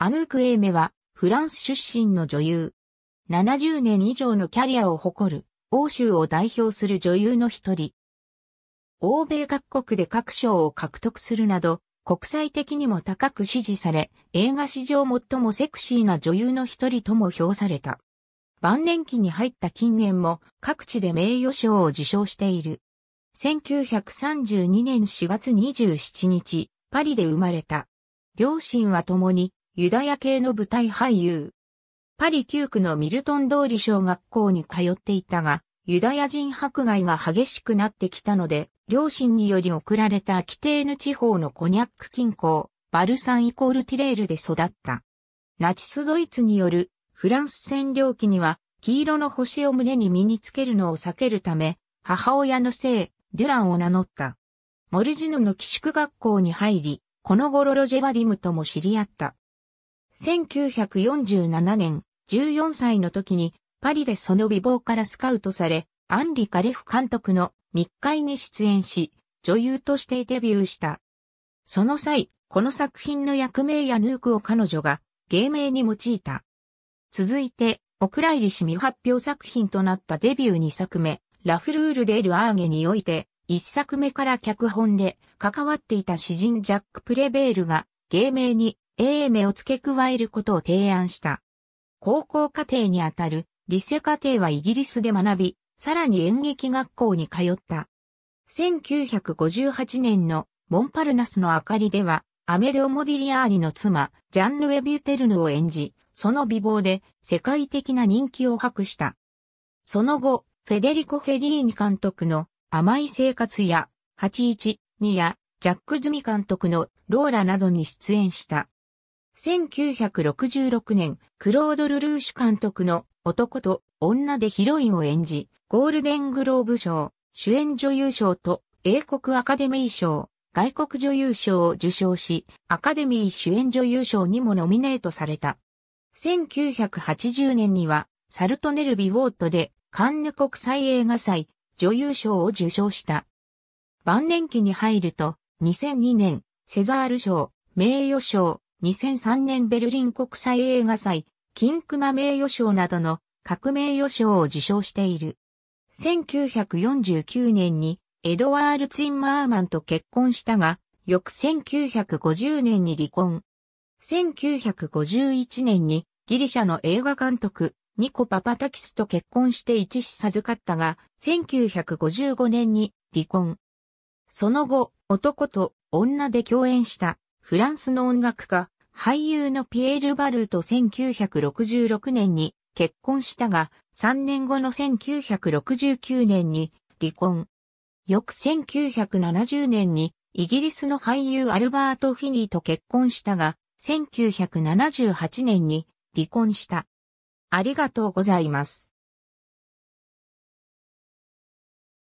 アヌーク・エーメは、フランス出身の女優。70年以上のキャリアを誇る、欧州を代表する女優の一人。欧米各国で各賞を獲得するなど、国際的にも高く支持され、映画史上最もセクシーな女優の一人とも評された。晩年期に入った近年も各地で名誉賞を受賞している。1932年4月27日、パリで生まれた。両親は共にユダヤ系の舞台俳優。パリ9区のミルトン通り小学校に通っていたが、ユダヤ人迫害が激しくなってきたので、両親により送られたアキテーヌ地方のコニャック近郊、バルサンイコールティレールで育った。ナチスドイツによるフランス占領期には、黄色の星を胸に身につけるのを避けるため、母親の姓、デュランを名乗った。モルジヌの寄宿学校に入り、この頃ロジェバディムとも知り合った。1947年、14歳の時に、パリでその美貌からスカウトされ、アンリ・カレフ監督の密会に出演し、女優としてデビューした。その際、この作品の役名やヌークを彼女が芸名に用いた。続いて、お蔵入りし未発表作品となったデビュー2作目、ラフルール・デール・アーゲにおいて、1作目から脚本で関わっていた詩人ジャック・プレベールが芸名に英英名を付け加えることを提案した。高校課程にあたるリセ課程はイギリスで学び、さらに演劇学校に通った。1958年のモンパルナスの明かりでは、アメデオ・モディリアーニの妻、ジャンル・エビュテルヌを演じ、その美貌で世界的な人気を博した。その後、フェデリコ・フェリーニ監督の甘い生活や、812や、ジャック・ドゥミ監督のローラなどに出演した。1966年、クロード・ルルーシュ監督の男と女でヒロインを演じ、ゴールデングローブ賞、主演女優賞と英国アカデミー賞、外国女優賞を受賞し、アカデミー主演女優賞にもノミネートされた。1980年には、サルトネル・ビウォートで、カンヌ国際映画祭、女優賞を受賞した。晩年期に入ると、2002年、セザール賞、名誉賞、2003年ベルリン国際映画祭、金熊名誉賞などの革命誉賞を受賞している。1949年にエドワール・ツィンマーマンと結婚したが、翌1950年に離婚。1951年にギリシャの映画監督ニコ・パパタキスと結婚して一子授かったが、1955年に離婚。その後、男と女で共演したフランスの音楽家、俳優のピエール・バルーと1966年に結婚したが、3年後の1969年に離婚。翌1970年にイギリスの俳優アルバート・フィニーと結婚したが、1978年に離婚した。ありがとうございます。